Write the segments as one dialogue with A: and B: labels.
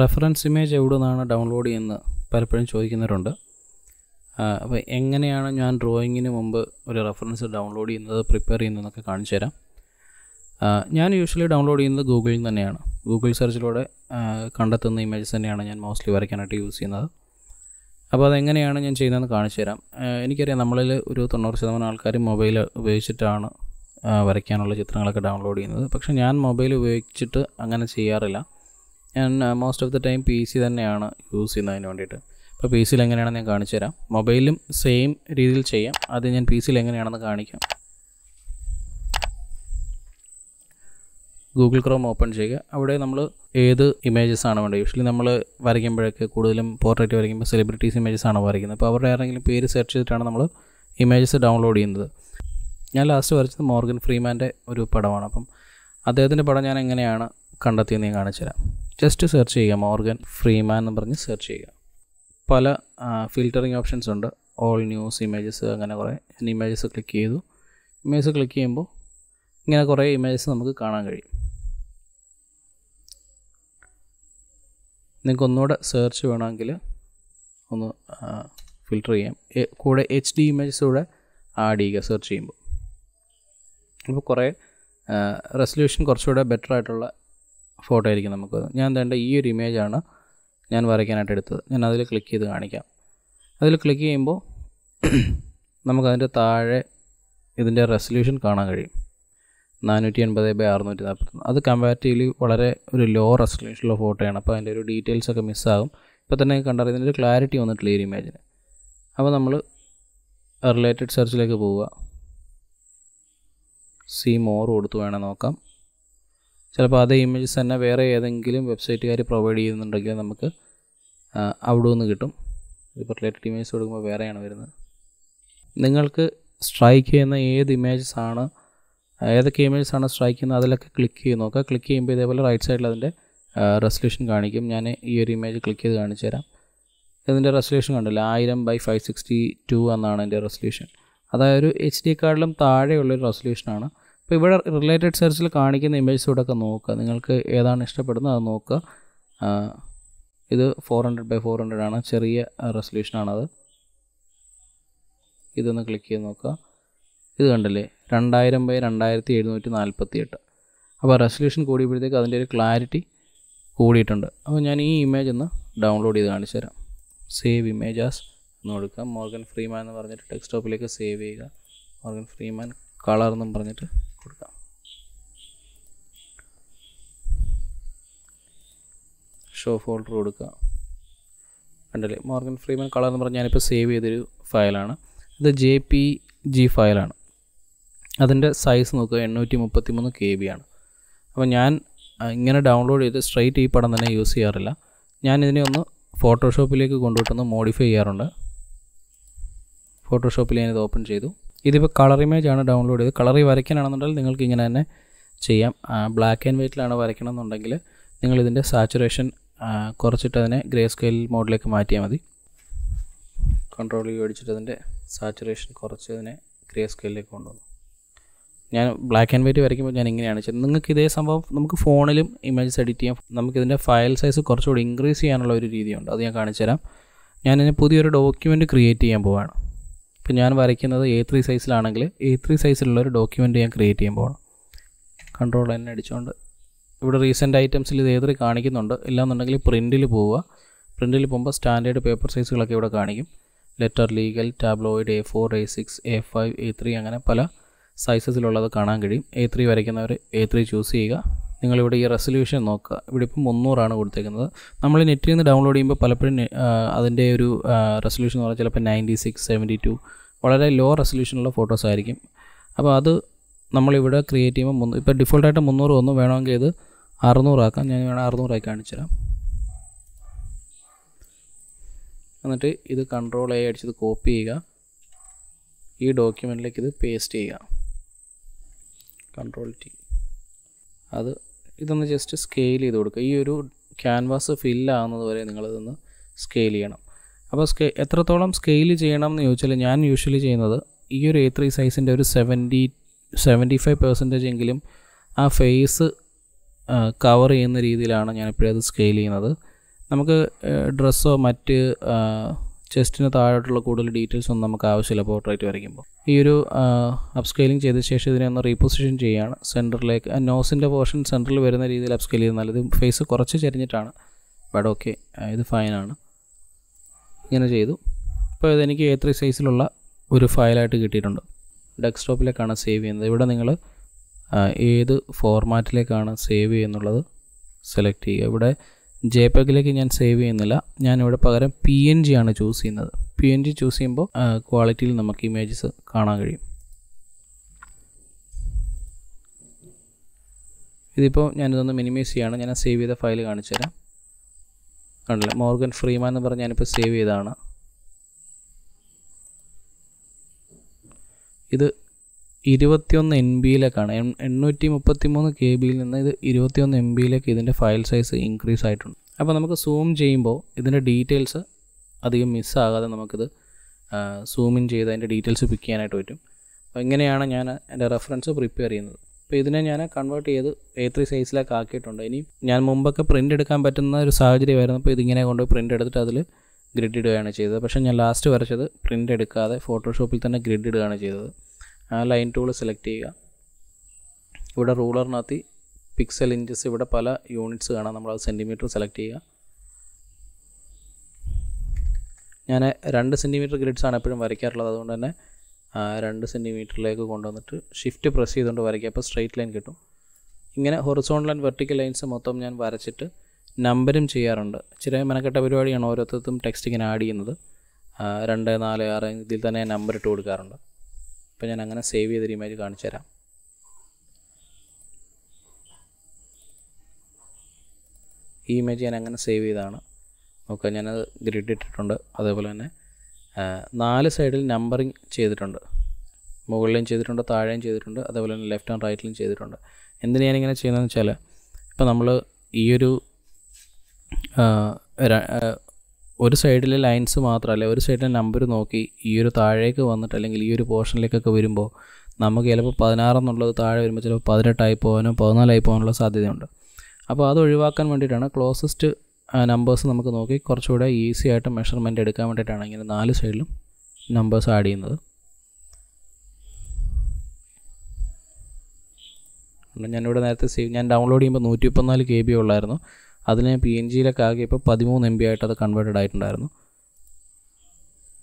A: reference image എവിടെ നിന്നാണ് download ചെയ്യുന്നത് പലപ്പോഴും ചോദിക്കുന്നവരുണ്ട് അപ്പോൾ എങ്ങനെയാണ് ഞാൻ ഡ്രോയിങ്ങിന് മുമ്പ് ഒരു റെഫറൻസ് ഡൗൺലോഡ് ചെയ്യുന്നത് പ്രിപ്പയർ ചെയ്യുന്നതെന്നൊക്കെ കാണിച്ചു തരാം ഞാൻ യൂഷ്വലി ഡൗൺലോഡ് ചെയ്യുന്നത് ഗൂഗിളിൽ നിന്ന് തന്നെയാണ് ഗൂഗിൾ സെർച്ചിലൂടെ കണ്ടെത്തുന്ന ഇമേജസ് തന്നെയാണ് ഞാൻ മോസ്റ്റ്ലി വരയ്ക്കാനായിട്ട് യൂസ് ചെയ്യുന്നത് അപ്പോൾ അതെങ്ങനെയാണ് ഞാൻ ചെയ്യുന്നതെന്ന് കാണിച്ചു തരാം എനിക്കറിയാം നമ്മളിൽ ഒരു തൊണ്ണൂറ് ശതമാനം ആൾക്കാർ മൊബൈൽ ഉപയോഗിച്ചിട്ടാണ് വരയ്ക്കാനുള്ള ചിത്രങ്ങളൊക്കെ ഡൗൺലോഡ് ചെയ്യുന്നത് പക്ഷേ ഞാൻ മൊബൈൽ ഉപയോഗിച്ചിട്ട് അങ്ങനെ ചെയ്യാറില്ല ഞാൻ most of the time PC സി തന്നെയാണ് യൂസ് ചെയ്യുന്നത് അതിന് വേണ്ടിയിട്ട് അപ്പോൾ പി സിയിൽ എങ്ങനെയാണെന്ന് ഞാൻ കാണിച്ചു തരാം മൊബൈലും സെയിം രീതിയിൽ ചെയ്യാം അത് ഞാൻ പി സിയിൽ എങ്ങനെയാണെന്ന് കാണിക്കാം ഗൂഗിൾ ക്രോം ഓപ്പൺ ചെയ്യുക അവിടെ നമ്മൾ ഏത് ഇമേജസ് ആണ് വേണ്ടത് യൂഷ്വലി നമ്മൾ വരയ്ക്കുമ്പോഴൊക്കെ കൂടുതലും പോർട്രേറ്റ് വരയ്ക്കുമ്പോൾ സെലിബ്രിറ്റീസ് ഇമേജസ് ആണ് വരയ്ക്കുന്നത് അപ്പോൾ അവരുടെ ആരെങ്കിലും പേര് സെർച്ച് ചെയ്തിട്ടാണ് നമ്മൾ ഇമേജസ് ഡൗൺലോഡ് ചെയ്യുന്നത് ഞാൻ ലാസ്റ്റ് വരച്ചത് മോർഗൻ ഫ്രീമാൻ്റെ ഒരു പടമാണ് അപ്പം അദ്ദേഹത്തിൻ്റെ പടം ഞാൻ എങ്ങനെയാണ് കണ്ടെത്തിയെന്ന് ഞാൻ കാണിച്ചു തരാം ജസ്റ്റ് സെർച്ച് ചെയ്യുക മോർഗൻ ഫ്രീമാൻ എന്ന് പറഞ്ഞ് സെർച്ച് ചെയ്യുക പല ഫിൽറ്ററിങ് ഓപ്ഷൻസ് ഉണ്ട് ഓൾ ന്യൂസ് ഇമേജസ് അങ്ങനെ കുറേ ഞാൻ ഇമേജസ് ക്ലിക്ക് ചെയ്തു ഇമേജസ് ക്ലിക്ക് ചെയ്യുമ്പോൾ ഇങ്ങനെ കുറേ ഇമേജസ് നമുക്ക് കാണാൻ കഴിയും നിങ്ങൾക്ക് ഒന്നുകൂടെ സെർച്ച് വേണമെങ്കിൽ ഒന്ന് ഫിൽറ്റർ ചെയ്യാം കൂടെ എച്ച് ഡി ഇമേജസ് കൂടെ ആഡ് ചെയ്യുക സെർച്ച് ചെയ്യുമ്പോൾ അപ്പോൾ കുറേ റെസൊല്യൂഷൻ കുറച്ചുകൂടെ ബെറ്റർ ആയിട്ടുള്ള ഫോട്ടോ ആയിരിക്കും നമുക്ക് ഞാൻ വേണ്ട ഈ ഒരു ഇമേജാണ് ഞാൻ വരയ്ക്കാനായിട്ട് എടുത്തത് ഞാൻ അതിൽ ക്ലിക്ക് ചെയ്ത് കാണിക്കാം അതിൽ ക്ലിക്ക് ചെയ്യുമ്പോൾ നമുക്കതിൻ്റെ താഴെ ഇതിൻ്റെ റെസൊല്യൂഷൻ കാണാൻ കഴിയും നാനൂറ്റി എൺപത് ബൈ അറുന്നൂറ്റി നാൽപ്പത്തൊന്ന് അത് കമ്പാരിറ്റീവ്ലി വളരെ ഒരു ലോ റെസൊല്യൂഷനുള്ള ഫോട്ടോയാണ് അപ്പോൾ അതിൻ്റെ ഒരു ഡീറ്റെയിൽസ് ഒക്കെ മിസ്സാകും ഇപ്പോൾ തന്നെ കണ്ടാൽ ഇതിൻ്റെ ഒരു ക്ലാരിറ്റി വന്നിട്ടില്ല ഈ ഇമേജിന് അപ്പോൾ നമ്മൾ റിലേറ്റഡ് സെർച്ചിലേക്ക് പോവുക സി മോർ കൊടുത്തു വേണം നോക്കാം ചിലപ്പോൾ അതേ ഇമേജസ് തന്നെ വേറെ ഏതെങ്കിലും വെബ്സൈറ്റുകാർ പ്രൊവൈഡ് ചെയ്യുന്നുണ്ടെങ്കിൽ നമുക്ക് അവിടെ നിന്ന് കിട്ടും ഇപ്പോൾ റിലേറ്റഡ് ഇമേജസ് കൊടുക്കുമ്പോൾ വേറെയാണ് വരുന്നത് നിങ്ങൾക്ക് സ്ട്രൈക്ക് ചെയ്യുന്ന ഏത് ഇമേജസ് ആണ് ഏതൊക്കെ ഇമേജസ് ആണ് സ്ട്രൈക്ക് ചെയ്യുന്നത് അതിലൊക്കെ ക്ലിക്ക് ചെയ്ത് നോക്കുക ക്ലിക്ക് ചെയ്യുമ്പോൾ ഇതേപോലെ റൈറ്റ് സൈഡിൽ അതിൻ്റെ റെസൊല്യൂഷൻ കാണിക്കും ഞാൻ ഈ ഒരു ഇമേജ് ക്ലിക്ക് ചെയ്ത് കാണിച്ചു തരാം ഇതിൻ്റെ റെസൊല്യൂഷൻ കണ്ടില്ല ആയിരം ബൈ ഫൈവ് സിക്സ്റ്റി ടു എന്നാണ് എൻ്റെ റെസൊല്യൂഷൻ അതായത് ഒരു എച്ച് ഡി കാർഡിലും താഴെയുള്ളൊരു റെസൊല്യൂഷനാണ് അപ്പോൾ ഇവിടെ റിലേറ്റഡ് സെർച്ചിൽ കാണിക്കുന്ന ഇമേജ് ഒക്കെ നോക്കുക നിങ്ങൾക്ക് ഏതാണ് ഇഷ്ടപ്പെടുന്നത് അത് നോക്കുക ഇത് four hundred by four hundred ആണ് ചെറിയ റെസൊല്യൂഷനാണത് ഇതൊന്ന് ക്ലിക്ക് ചെയ്ത് നോക്കുക ഇത് കണ്ടല്ലേ രണ്ടായിരം ബൈ രണ്ടായിരത്തി എഴുന്നൂറ്റി നാൽപ്പത്തി എട്ട് അപ്പോൾ റെസൊല്യൂഷൻ കൂടിയപ്പോഴത്തേക്ക് അതിൻ്റെ ഒരു ക്ലാരിറ്റി കൂടിയിട്ടുണ്ട് അപ്പോൾ ഞാൻ ഈ ഇമേജ് ഒന്ന് ഡൗൺലോഡ് ചെയ്ത് കാണിച്ചു തരാം സേവ് ഇമേജാസ് എന്ന് കൊടുക്കുക മോർഗൻ ഫ്രീമാൻ എന്ന് പറഞ്ഞിട്ട് ഡെസ്ക്ടോപ്പിലേക്ക് ടോപ്പിലേക്ക് സേവ് ചെയ്യുക മോർഗൻ ഫ്രീമാൻ കളർ എന്നും പറഞ്ഞിട്ട് കൊടുക്കാം ഷോ ഫോൾഡർ കൊടുക്കുക കണ്ടല്ലേ മോർഗൻ ഫ്രീമൻ കളർ എന്ന് പറഞ്ഞാൽ ഞാനിപ്പോൾ സേവ് ചെയ്തൊരു ഫയലാണ് ഇത് ജെ പി ജി ഫയലാണ് അതിൻ്റെ സൈസ് നോക്കുക എണ്ണൂറ്റി മുപ്പത്തി മൂന്ന് കെ ബി ആണ് അപ്പോൾ ഞാൻ ഇങ്ങനെ ഡൗൺലോഡ് ചെയ്ത് സ്ട്രൈറ്റ് ഈ പടം തന്നെ യൂസ് ചെയ്യാറില്ല ഞാൻ ഇതിനെ ഒന്ന് ഫോട്ടോഷോപ്പിലേക്ക് കൊണ്ടുവിട്ടൊന്ന് മോഡിഫൈ ചെയ്യാറുണ്ട് ഫോട്ടോഷോപ്പിൽ ഞാനിത് ഓപ്പൺ ചെയ്തു ഇതിപ്പോൾ കളർ ഇമേജ് ആണ് ഡൗൺലോഡ് ചെയ്ത് കളറി വരയ്ക്കാനാണെന്നുണ്ടെങ്കിൽ നിങ്ങൾക്ക് ഇങ്ങനെ തന്നെ ചെയ്യാം ബ്ലാക്ക് ആൻഡ് വൈറ്റിലാണ് വരയ്ക്കണം എന്നുണ്ടെങ്കിൽ നിങ്ങളിതിൻ്റെ സാച്ചുറേഷൻ കുറച്ചിട്ട് അതിനെ ഗ്രേ സ്കെയിൽ മോഡിലേക്ക് മാറ്റിയാൽ മതി കൺട്രോൾ അടിച്ചിട്ട് അതിൻ്റെ സാച്ചുറേഷൻ കുറച്ച് അതിനെ ഗ്രേ സ്കെയിലേക്ക് കൊണ്ടുവന്നു ഞാൻ ബ്ലാക്ക് ആൻഡ് വൈറ്റ് വരയ്ക്കുമ്പോൾ ഞാൻ ഇങ്ങനെയാണ് ചെയ്യുന്നത് നിങ്ങൾക്ക് ഇതേ സംഭവം നമുക്ക് ഫോണിലും ഇമേജസ് എഡിറ്റ് ചെയ്യാം നമുക്കിതിൻ്റെ ഫയൽ സൈസ് കുറച്ചുകൂടി ഇൻക്രീസ് ചെയ്യാനുള്ള ഒരു രീതിയുണ്ട് അത് ഞാൻ കാണിച്ചുതരാം ഞാനിനി പുതിയൊരു ഡോക്യുമെൻറ്റ് ക്രിയേറ്റ് ചെയ്യാൻ പോവാണ് ഇപ്പം ഞാൻ വരയ്ക്കുന്നത് എ ത്രീ സൈസിലാണെങ്കിൽ എ ത്രീ സൈസിലുള്ള ഒരു ഡോക്യുമെൻ്റ് ഞാൻ ക്രിയേറ്റ് ചെയ്യാൻ പോകണം കൺട്രോൾ എന്നെ അടിച്ചുകൊണ്ട് ഇവിടെ റീസെൻറ്റ് ഐറ്റംസിൽ ഇത് ഏതൊരു കാണിക്കുന്നുണ്ട് ഇല്ലാന്നുണ്ടെങ്കിൽ പ്രിൻറ്റിൽ പോവുക പ്രിൻറ്റിൽ പോകുമ്പോൾ സ്റ്റാൻഡേർഡ് പേപ്പർ സൈസുകളൊക്കെ ഇവിടെ കാണിക്കും letter legal tabloid A four A six A five A three അങ്ങനെ പല സൈസസിലുള്ളത് കാണാൻ കഴിയും എ ത്രീ വരയ്ക്കുന്നവർ എ ത്രീ ചൂസ് ചെയ്യുക നിങ്ങളിവിടെ ഈ റെസൊല്യൂഷൻ നോക്കുക ഇവിടെ ഇപ്പം മുന്നൂറാണ് കൊടുത്തേക്കുന്നത് നമ്മൾ നെറ്റിൽ നിന്ന് ഡൗൺലോഡ് ചെയ്യുമ്പോൾ പലപ്പോഴും അതിൻ്റെ ഒരു റെസൊല്യൂഷൻ എന്ന് പറഞ്ഞാൽ ചിലപ്പോൾ നയൻറ്റി സിക്സ് സെവൻറ്റി ടു വളരെ ലോ റെസൊല്യൂഷനുള്ള ഫോട്ടോസ് ആയിരിക്കും അപ്പോൾ അത് നമ്മളിവിടെ ക്രിയേറ്റ് ചെയ്യുമ്പോൾ മുന്നൂ ഇപ്പോൾ ഡിഫോൾട്ടായിട്ട് മുന്നൂറ് വന്നു വേണമെങ്കിൽ ഇത് അറുന്നൂറാക്കാം ഞാൻ വേണം അറുന്നൂറായി കാണിച്ചു തരാം എന്നിട്ട് ഇത് കൺട്രോൾ എ അടിച്ചത് കോപ്പി ചെയ്യുക ഈ ഡോക്യുമെൻറ്റിലേക്ക് ഇത് പേസ്റ്റ് ചെയ്യുക കൺട്രോൾ ടി അത് ഇതൊന്ന് ജസ്റ്റ് സ്കെയിൽ ചെയ്ത് കൊടുക്കുക ഈ ഒരു ക്യാൻവാസ് ഫില്ലാകുന്നത് വരെ നിങ്ങളിതൊന്ന് സ്കെയിൽ ചെയ്യണം അപ്പോൾ സ്കേ എത്രത്തോളം സ്കെയിൽ ചെയ്യണം എന്ന് ചോദിച്ചാൽ ഞാൻ യൂഷ്വലി ചെയ്യുന്നത് ഈ ഒരു എ ത്രീ സൈസിൻ്റെ ഒരു സെവൻറ്റി സെവൻറ്റി ഫൈവ് പെർസെൻറ്റേജ് എങ്കിലും ആ ഫേസ് കവർ ചെയ്യുന്ന രീതിയിലാണ് ഞാൻ ഇപ്പോഴത് സ്കെയിൽ ചെയ്യുന്നത് നമുക്ക് ഡ്രസ്സോ മറ്റ് ചെസ്റ്റിന് താഴോട്ടുള്ള കൂടുതൽ ഡീറ്റെയിൽസ് ഒന്നും നമുക്ക് ആവശ്യമില്ല പോർട്രേറ്റ് വരയ്ക്കുമ്പോൾ ഈ ഒരു അപ്സ്കെയിലിംഗ് ചെയ്ത ശേഷം ഇതിനെ ഒന്ന് റീപൊസിഷൻ ചെയ്യുകയാണ് സെൻറ്ററിലേക്ക് നോസിൻ്റെ പോർഷൻ സെൻറ്ററിൽ വരുന്ന രീതിയിൽ അപ്സ്കെയിൽ ചെയ്യുന്നത് ഇത് ഫേസ് കുറച്ച് ചെരിഞ്ഞിട്ടാണ് ബട്ട് ഓക്കെ ഇത് ഫൈനാണ് ഇങ്ങനെ ചെയ്തു ഇപ്പോൾ ഇതെനിക്ക് എ ത്രീ സൈസിലുള്ള ഒരു ഫയലായിട്ട് കിട്ടിയിട്ടുണ്ട് ഡെസ്ക്ടോപ്പിലേക്കാണ് സേവ് ചെയ്യുന്നത് ഇവിടെ നിങ്ങൾ ഏത് ഫോർമാറ്റിലേക്കാണ് സേവ് ചെയ്യുന്നുള്ളത് സെലക്ട് ചെയ്യുക ഇവിടെ ജെ ഞാൻ സേവ് ചെയ്യുന്നില്ല ഞാനിവിടെ പകരം പി എൻ ജി ആണ് ചൂസ് ചെയ്യുന്നത് പി എൻ ജി ചൂസ് ചെയ്യുമ്പോൾ ക്വാളിറ്റിയിൽ നമുക്ക് ഇമേജസ് കാണാൻ കഴിയും ഇതിപ്പോൾ ഞാനിതൊന്ന് മിനിമൈസ് ചെയ്യാണ് ഞാൻ സേവ് ചെയ്ത ഫയൽ കാണിച്ചു തരാം കണ്ടില്ല മോർഗൻ ഫ്രീമാൻ എന്ന് പറഞ്ഞ് ഞാനിപ്പോൾ സേവ് ചെയ്തതാണ് ഇത് ഇരുപത്തിയൊന്ന് എം ബിയിലേക്കാണ് എണ്ണൂറ്റി മുപ്പത്തി മൂന്ന് കെ ബിയിൽ നിന്ന് ഇത് ഇരുപത്തിയൊന്ന് എം ബിയിലേക്ക് ഇതിൻ്റെ ഫയൽ സൈസ് ഇൻക്രീസ് ആയിട്ടുണ്ട് അപ്പോൾ നമുക്ക് സൂം ചെയ്യുമ്പോൾ ഇതിൻ്റെ ഡീറ്റെയിൽസ് അധികം മിസ്സാകാതെ നമുക്കിത് സൂം ഇൻ ചെയ്ത് അതിൻ്റെ ഡീറ്റെയിൽസ് പിക്ക് ചെയ്യാനായിട്ട് പറ്റും അപ്പോൾ ഇങ്ങനെയാണ് ഞാൻ എൻ്റെ റെഫറൻസ് പ്രിപ്പയർ ചെയ്യുന്നത് അപ്പോൾ ഇതിനെ ഞാൻ കൺവേർട്ട് ചെയ്ത് എ ത്രീ സൈസിലേക്ക് ആക്കിയിട്ടുണ്ട് ഇനി ഞാൻ മുമ്പൊക്കെ പ്രിൻ്റ് എടുക്കാൻ പറ്റുന്ന ഒരു സാഹചര്യമായിരുന്നു അപ്പോൾ ഇതിങ്ങനെ കൊണ്ട് പ്രിൻ്റ് എടുത്തിട്ട് അതിൽ ഗ്രിഡ് ഇടുകയാണ് ചെയ്തത് പക്ഷേ ഞാൻ ലാസ്റ്റ് വരച്ചത് പ്രിൻ്റ് എടുക്കാതെ ഫോട്ടോഷോപ്പിൽ തന്നെ ഗ്രിഡ് ഇടുകയാണ് ചെയ്തത് ആ ലൈൻ ടൂൾ സെലക്ട് ചെയ്യുക ഇവിടെ റൂളറിനകത്ത് പിക്സൽ ഇഞ്ചസ് ഇവിടെ പല യൂണിറ്റ്സ് കാണാം നമ്മൾ അത് സെൻറ്റിമീറ്റർ സെലക്ട് ചെയ്യുക ഞാൻ രണ്ട് സെൻറ്റിമീറ്റർ ഗ്രിഡ്സാണ് എപ്പോഴും വരയ്ക്കാറുള്ളത് അതുകൊണ്ട് തന്നെ രണ്ട് സെൻറ്റിമീറ്ററിലേക്ക് കൊണ്ടുവന്നിട്ട് ഷിഫ്റ്റ് പ്രസ് ചെയ്തുകൊണ്ട് വരയ്ക്കുക അപ്പോൾ സ്ട്രെയിറ്റ് ലൈൻ കിട്ടും ഇങ്ങനെ ഹൊറിസോണ്ടൽ ആൻഡ് വെർട്ടിക്കൽ ലൈൻസ് മൊത്തം ഞാൻ വരച്ചിട്ട് നമ്പരും ചെയ്യാറുണ്ട് ചില മെനക്കെട്ട പരിപാടിയാണ് ഓരോരുത്തർക്കും ടെക്സ്റ്റ് ഇങ്ങനെ ആഡ് ചെയ്യുന്നത് രണ്ട് നാല് ആറ് ഇതിൽ തന്നെ നമ്പർ ഇട്ട് കൊടുക്കാറുണ്ട് അപ്പോൾ ഞാൻ അങ്ങനെ സേവ് ചെയ്ത ഇമേജ് കാണിച്ചു തരാം ഈ ഇമേജ് ഞാൻ അങ്ങനെ സേവ് ചെയ്താണ് നോക്കുക ഞാനത് ഗ്രിഡ് ഇട്ടിട്ടുണ്ട് അതേപോലെ തന്നെ നാല് സൈഡിൽ നമ്പറിങ് ചെയ്തിട്ടുണ്ട് മുകളിലും ചെയ്തിട്ടുണ്ട് താഴെയും ചെയ്തിട്ടുണ്ട് അതേപോലെ തന്നെ ലെഫ്റ്റ് ആൻഡ് റൈറ്റിലും ചെയ്തിട്ടുണ്ട് എന്തിനു ഞാനിങ്ങനെ ചെയ്യുന്നതെന്ന് വെച്ചാൽ ഇപ്പോൾ നമ്മൾ ഈ ഒരു ഒരു സൈഡിലെ ലൈൻസ് മാത്രമല്ല ഒരു സൈഡിലെ നമ്പർ നോക്കി ഈ ഒരു താഴേക്ക് വന്നിട്ട് അല്ലെങ്കിൽ ഈ ഒരു പോർഷനിലേക്കൊക്കെ വരുമ്പോൾ നമുക്ക് ചിലപ്പോൾ പതിനാറെന്നുള്ളത് താഴെ വരുമ്പോൾ ചിലപ്പോൾ പതിനെട്ടായി പോകാനോ പതിനാലായി പോകാനുള്ള സാധ്യതയുണ്ട് അപ്പോൾ അത് ഒഴിവാക്കാൻ വേണ്ടിയിട്ടാണ് ക്ലോസസ്റ്റ് നമ്പേഴ്സ് നമുക്ക് നോക്കി കുറച്ചുകൂടെ ഈസി ആയിട്ട് മെഷർമെൻ്റ് എടുക്കാൻ വേണ്ടിയിട്ടാണ് ഇങ്ങനെ നാല് സൈഡിലും നമ്പേഴ്സ് ആഡ് ചെയ്യുന്നത് ഞാനിവിടെ നേരത്തെ സേവ് ഞാൻ ഡൗൺലോഡ് ചെയ്യുമ്പോൾ നൂറ്റി മുപ്പത്തിനാല് കെ ബി ഉള്ളായിരുന്നു അതിന് പി എൻ ജിയിലൊക്കെ ആകെ പതിമൂന്ന് എം ബി ആയിട്ട് അത് കൺവേർട്ടഡ് ആയിട്ടുണ്ടായിരുന്നു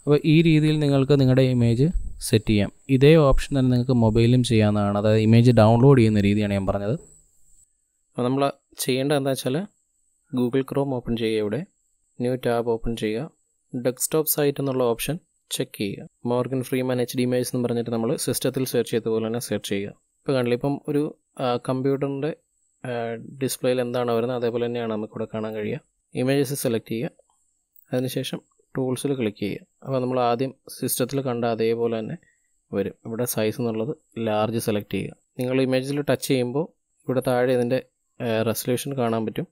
A: അപ്പോൾ ഈ രീതിയിൽ നിങ്ങൾക്ക് നിങ്ങളുടെ ഇമേജ് സെറ്റ് ചെയ്യാം ഇതേ ഓപ്ഷൻ തന്നെ നിങ്ങൾക്ക് മൊബൈലും ചെയ്യാവുന്നതാണ് അതായത് ഇമേജ് ഡൗൺലോഡ് ചെയ്യുന്ന രീതിയാണ് ഞാൻ പറഞ്ഞത് അപ്പോൾ നമ്മൾ ചെയ്യേണ്ടത് എന്താ വെച്ചാൽ ഗൂഗിൾ ക്രോം ഓപ്പൺ ചെയ്യുക ഇവിടെ ന്യൂ ടാബ് ഓപ്പൺ ചെയ്യുക ഡെസ്ക്ടോപ്പ് സൈറ്റ് എന്നുള്ള ഓപ്ഷൻ ചെക്ക് ചെയ്യുക മോർഗൻ ഫ്രീമാൻ എച്ച് ഡി മൈസ് എന്ന് പറഞ്ഞിട്ട് നമ്മൾ സിസ്റ്റത്തിൽ സെർച്ച് ചെയ്ത പോലെ തന്നെ സെർച്ച് ചെയ്യുക ഇപ്പോൾ കാണില്ല ഇപ്പം ഒരു കമ്പ്യൂട്ടറിൻ്റെ ഡിസ്പ്ലേയിൽ എന്താണ് വരുന്നത് അതേപോലെ തന്നെയാണ് നമുക്കിവിടെ കാണാൻ കഴിയുക ഇമേജസ് സെലക്ട് ചെയ്യുക അതിനുശേഷം ടൂൾസിൽ ക്ലിക്ക് ചെയ്യുക അപ്പോൾ നമ്മൾ ആദ്യം സിസ്റ്റത്തിൽ കണ്ട അതേപോലെ തന്നെ വരും ഇവിടെ സൈസ് എന്നുള്ളത് ലാർജ് സെലക്ട് ചെയ്യുക നിങ്ങൾ ഇമേജിൽ ടച്ച് ചെയ്യുമ്പോൾ ഇവിടെ താഴെ ഇതിൻ്റെ റെസൊല്യൂഷൻ കാണാൻ പറ്റും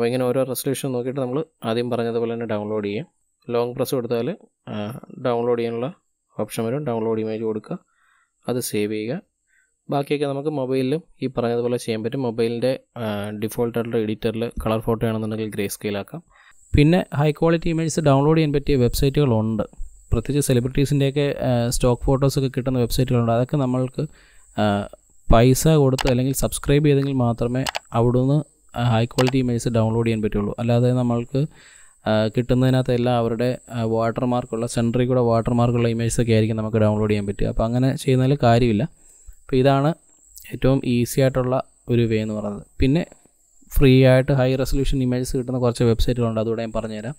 A: അപ്പോൾ ഇങ്ങനെ ഓരോ റെസൊല്യൂഷൻ നോക്കിയിട്ട് നമ്മൾ ആദ്യം പറഞ്ഞതുപോലെ തന്നെ ഡൗൺലോഡ് ചെയ്യാം ലോങ് പ്രസ് കൊടുത്താൽ ഡൗൺലോഡ് ചെയ്യാനുള്ള ഓപ്ഷൻ വരും ഡൗൺലോഡ് ഇമേജ് കൊടുക്കുക അത് സേവ് ചെയ്യുക ബാക്കിയൊക്കെ നമുക്ക് മൊബൈലിലും ഈ പറഞ്ഞതുപോലെ ചെയ്യാൻ പറ്റും മൊബൈലിൻ്റെ ഡിഫോൾട്ടായിട്ടുള്ള എഡിറ്ററിൽ കളർ ഫോട്ടോ ആണെന്നുണ്ടെങ്കിൽ ഗ്രേ സ്കെയിലാക്കാം പിന്നെ ഹൈ ക്വാളിറ്റി ഇമേജസ് ഡൗൺലോഡ് ചെയ്യാൻ പറ്റിയ വെബ്സൈറ്റുകളുണ്ട് പ്രത്യേകിച്ച് സെലിബ്രിറ്റീസിൻ്റെയൊക്കെ സ്റ്റോക്ക് ഫോട്ടോസൊക്കെ കിട്ടുന്ന വെബ്സൈറ്റുകളുണ്ട് അതൊക്കെ നമ്മൾക്ക് പൈസ കൊടുത്ത് അല്ലെങ്കിൽ സബ്സ്ക്രൈബ് ചെയ്തെങ്കിൽ മാത്രമേ അവിടുന്ന് ഹൈ ക്വാളിറ്റി ഇമേജസ് ഡൗൺലോഡ് ചെയ്യാൻ പറ്റുള്ളൂ അല്ലാതെ നമ്മൾക്ക് കിട്ടുന്നതിനകത്ത് എല്ലാം അവരുടെ വാട്ടർ മാർക്കുള്ള സെൻട്രി കൂടെ വാട്ടർ മാർക്കുള്ള ഇമേജസൊക്കെ ആയിരിക്കും നമുക്ക് ഡൗൺലോഡ് ചെയ്യാൻ പറ്റുക അപ്പോൾ അങ്ങനെ ചെയ്യുന്നതിൽ കാര്യമില്ല അപ്പോൾ ഇതാണ് ഏറ്റവും ഈസി ആയിട്ടുള്ള ഒരു വേ എന്ന് പറയുന്നത് പിന്നെ ഫ്രീ ആയിട്ട് ഹൈ റെസൊല്യൂഷൻ ഇമേജസ് കിട്ടുന്ന കുറച്ച് വെബ്സൈറ്റുകളുണ്ട് അതുകൂടെ ഞാൻ പറഞ്ഞുതരാം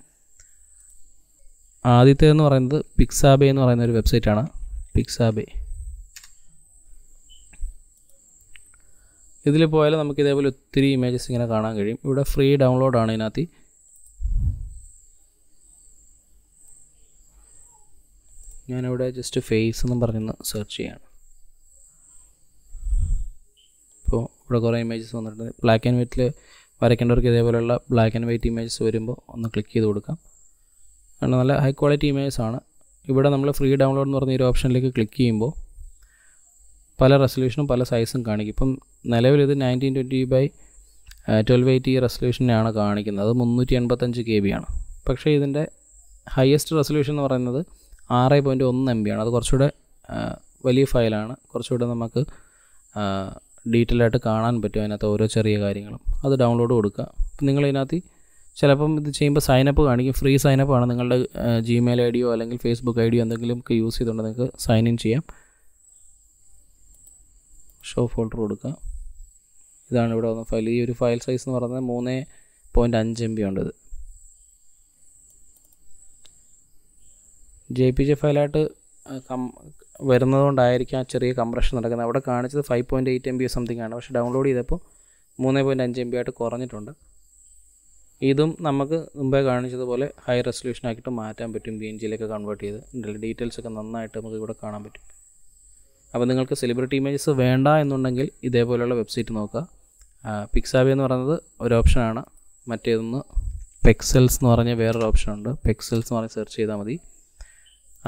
A: ആദ്യത്തേതെന്ന് പറയുന്നത് പിക്സാബേ എന്ന് പറയുന്ന ഒരു വെബ്സൈറ്റാണ് പിക്സാബേ ഇതിൽ പോയാൽ നമുക്ക് ഇതേപോലെ ഒത്തിരി ഇമേജസ് ഇങ്ങനെ കാണാൻ കഴിയും ഇവിടെ ഫ്രീ ഡൗൺലോഡ് ആണ് ഇതിനകത്ത് ഞാനിവിടെ ജസ്റ്റ് ഫേസ് എന്നും പറഞ്ഞൊന്ന് സെർച്ച് ചെയ്യാണ് ഇപ്പോൾ ഇവിടെ കുറേ ഇമേജസ് വന്നിട്ടുണ്ട് ബ്ലാക്ക് ആൻഡ് വൈറ്റിൽ വരയ്ക്കേണ്ടവർക്ക് ഇതേപോലെയുള്ള ബ്ലാക്ക് ആൻഡ് വൈറ്റ് ഇമേജസ് വരുമ്പോൾ ഒന്ന് ക്ലിക്ക് ചെയ്ത് കൊടുക്കാം കാരണം നല്ല ഹൈ ക്വാളിറ്റി ഇമേജസ് ആണ് ഇവിടെ നമ്മൾ ഫ്രീ ഡൗൺലോഡ് എന്ന് പറഞ്ഞ ഒരു ഓപ്ഷനിലേക്ക് ക്ലിക്ക് ചെയ്യുമ്പോൾ പല റെസൊല്യൂഷനും പല സൈസും കാണിക്കും ഇപ്പം നിലവിലിത് nineteen twenty by twelve eighty റെസൊല്യൂഷനാണ് കാണിക്കുന്നത് അത് മുന്നൂറ്റി എൺപത്തഞ്ച് കെ ബി ആണ് പക്ഷേ ഇതിൻ്റെ ഹയസ്റ്റ് റെസൊല്യൂഷൻ എന്ന് പറയുന്നത് ആറ് പോയിൻറ്റ് ഒന്ന് എം ബി ആണ് അത് കുറച്ചുകൂടെ വലിയ ഫയലാണ് കുറച്ചുകൂടെ നമുക്ക് ഡീറ്റെയിൽ ആയിട്ട് കാണാൻ പറ്റും അതിനകത്ത് ഓരോ ചെറിയ കാര്യങ്ങളും അത് ഡൗൺലോഡ് കൊടുക്കുക അപ്പം നിങ്ങൾ ഇതിനകത്ത് ചിലപ്പം ഇത് ചെയ്യുമ്പോൾ സൈനപ്പ് കാണിക്കും ഫ്രീ ആണ് നിങ്ങളുടെ ജിമെയിൽ ഐ ഡിയോ അല്ലെങ്കിൽ ഫേസ്ബുക്ക് ഐ ഡിയോ ഒക്കെ യൂസ് ചെയ്തുകൊണ്ട് നിങ്ങൾക്ക് സൈൻ ഇൻ ചെയ്യാം ഷോ ഫോൾഡർ കൊടുക്കുക ഇതാണ് ഇവിടെ വന്ന ഫയൽ ഈ ഒരു ഫയൽ സൈസ് എന്ന് പറയുന്നത് മൂന്ന് പോയിൻ്റ് അഞ്ച് എം ബി ഉണ്ടത് ജെ പി ജെ ഫയലായിട്ട് കം വരുന്നതുകൊണ്ടായിരിക്കും ആ ചെറിയ കംപ്രഷൻ നടക്കുന്നത് അവിടെ കാണിച്ചത് five point eight M B something ആണ് പക്ഷേ ഡൗൺലോഡ് ചെയ്തപ്പോൾ മൂന്ന് പോയിൻറ്റ് അഞ്ച് എം ബി ആയിട്ട് കുറഞ്ഞിട്ടുണ്ട് ഇതും നമുക്ക് മുമ്പേ കാണിച്ചതുപോലെ ഹൈ റെസൊല്യൂഷൻ ആക്കിയിട്ട് മാറ്റാൻ പറ്റും ബി എൻ ജിയിലേക്ക് കൺവേർട്ട് ചെയ്ത് ഡീറ്റെയിൽസ് ഒക്കെ നന്നായിട്ട് നമുക്ക് ഇവിടെ കാണാൻ പറ്റും അപ്പോൾ നിങ്ങൾക്ക് സെലിബ്രിറ്റി ഇമേജസ് വേണ്ട എന്നുണ്ടെങ്കിൽ ഇതേപോലെയുള്ള വെബ്സൈറ്റ് നോക്കുക പിക്സാബി എന്ന് പറയുന്നത് ഒരു ഓപ്ഷനാണ് മറ്റേതൊന്ന് പെക്സൽസ് എന്ന് പറഞ്ഞ വേറൊരു ഓപ്ഷനുണ്ട് പെക്സൽസ് എന്ന് പറഞ്ഞ് സെർച്ച് ചെയ്താൽ മതി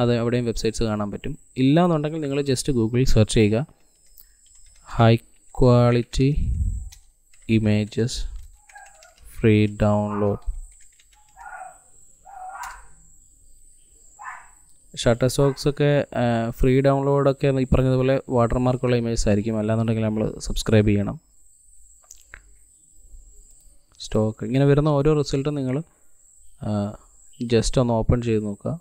A: അത് എവിടെയും വെബ്സൈറ്റ്സ് കാണാൻ പറ്റും ഇല്ല എന്നുണ്ടെങ്കിൽ നിങ്ങൾ ജസ്റ്റ് ഗൂഗിളിൽ സെർച്ച് ചെയ്യുക high quality images free download Shutterstock ഒക്കെ ഫ്രീ ഡൗൺലോഡൊക്കെ ഈ പറഞ്ഞതുപോലെ വാട്ടർമാർക്കുള്ള ഇമേജസ് ആയിരിക്കും അല്ലാന്നുണ്ടെങ്കിൽ നമ്മൾ സബ്സ്ക്രൈബ് ചെയ്യണം സ്റ്റോക്ക് ഇങ്ങനെ വരുന്ന ഓരോ റിസൾട്ടും നിങ്ങൾ ജസ്റ്റ് ഒന്ന് ഓപ്പൺ ചെയ്ത് നോക്കുക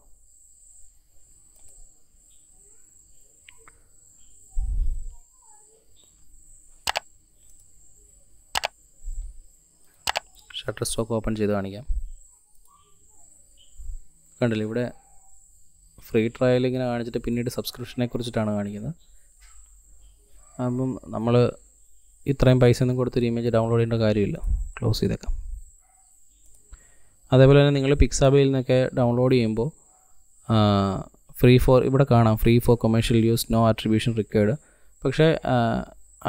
A: ഷട്ടർ സ്റ്റോക്ക് ഓപ്പൺ ചെയ്ത് കാണിക്കാം കണ്ടില്ലേ ഇവിടെ ഫ്രീ ട്രയൽ ഇങ്ങനെ കാണിച്ചിട്ട് പിന്നീട് സബ്സ്ക്രിപ്ഷനെ കുറിച്ചിട്ടാണ് കാണിക്കുന്നത് അപ്പം നമ്മൾ ഇത്രയും പൈസ ഒന്നും കൊടുത്തൊരു ഇമേജ് ഡൗൺലോഡ് ചെയ്യേണ്ട കാര്യമില്ല ക്ലോസ് ചെയ്തേക്കാം അതേപോലെ തന്നെ നിങ്ങൾ പിക്സാബയിൽ നിന്നൊക്കെ ഡൗൺലോഡ് ചെയ്യുമ്പോൾ ഫ്രീ ഫോർ ഇവിടെ കാണാം free for commercial use no attribution required പക്ഷേ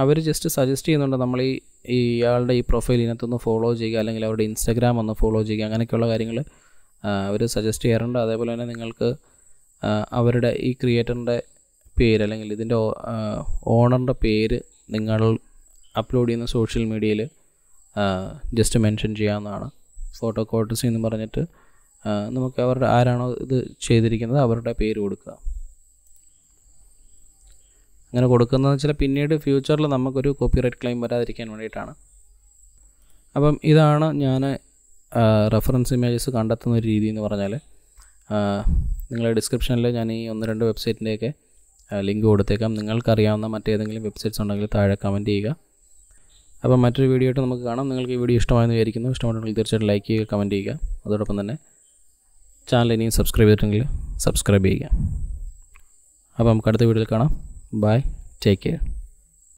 A: അവർ ജസ്റ്റ് സജസ്റ്റ് ചെയ്യുന്നുണ്ട് നമ്മൾ ഈ ഇയാളുടെ ഈ പ്രൊഫൈൽ ഇതിനകത്തൊന്ന് ഫോളോ ചെയ്യുക അല്ലെങ്കിൽ അവരുടെ ഇൻസ്റ്റാഗ്രാം ഒന്ന് ഫോളോ ചെയ്യുക അങ്ങനെയൊക്കെയുള്ള കാര്യങ്ങൾ അവർ സജസ്റ്റ് ചെയ്യാറുണ്ട് അതേപോലെ തന്നെ നിങ്ങൾക്ക് അവരുടെ ഈ ക്രിയേറ്ററിൻ്റെ പേര് അല്ലെങ്കിൽ ഇതിൻ്റെ ഓണറിൻ്റെ പേര് നിങ്ങൾ അപ്ലോഡ് ചെയ്യുന്ന സോഷ്യൽ മീഡിയയിൽ ജസ്റ്റ് മെൻഷൻ ചെയ്യാവുന്നതാണ് ഫോട്ടോ കോട്ടസി എന്ന് പറഞ്ഞിട്ട് നമുക്ക് അവരുടെ ആരാണോ ഇത് ചെയ്തിരിക്കുന്നത് അവരുടെ പേര് കൊടുക്കുക അങ്ങനെ കൊടുക്കുന്നതെന്ന് വെച്ചാൽ പിന്നീട് ഫ്യൂച്ചറിൽ നമുക്കൊരു കോപ്പിറൈറ്റ് ക്ലെയിം വരാതിരിക്കാൻ വേണ്ടിയിട്ടാണ് അപ്പം ഇതാണ് ഞാൻ റെഫറൻസ് ഇമേജസ് കണ്ടെത്തുന്ന ഒരു രീതി എന്ന് പറഞ്ഞാൽ നിങ്ങളുടെ ഡിസ്ക്രിപ്ഷനിൽ ഞാൻ ഈ ഒന്ന് രണ്ട് വെബ്സൈറ്റിൻ്റെയൊക്കെ ലിങ്ക് കൊടുത്തേക്കാം നിങ്ങൾക്കറിയാവുന്ന മറ്റേതെങ്കിലും വെബ്സൈറ്റ്സ് ഉണ്ടെങ്കിൽ താഴെ കമൻറ്റ് ചെയ്യുക അപ്പോൾ മറ്റൊരു വീഡിയോ ആയിട്ട് നമുക്ക് കാണാം നിങ്ങൾക്ക് ഈ വീഡിയോ ഇഷ്ടമായെന്ന് വിചാരിക്കുന്നു ഇഷ്ടമായിട്ടുണ്ടെങ്കിൽ തീർച്ചയായിട്ടും ലൈക്ക് ചെയ്യുക കമൻറ്റ് ചെയ്യുക അതോടൊപ്പം തന്നെ ചാനൽ ഇനിയും സബ്സ്ക്രൈബ് ചെയ്തിട്ടുണ്ടെങ്കിൽ സബ്സ്ക്രൈബ് ചെയ്യുക അപ്പോൾ നമുക്ക് അടുത്ത വീഡിയോയിൽ കാണാം ബൈ ടേക്ക് കെയർ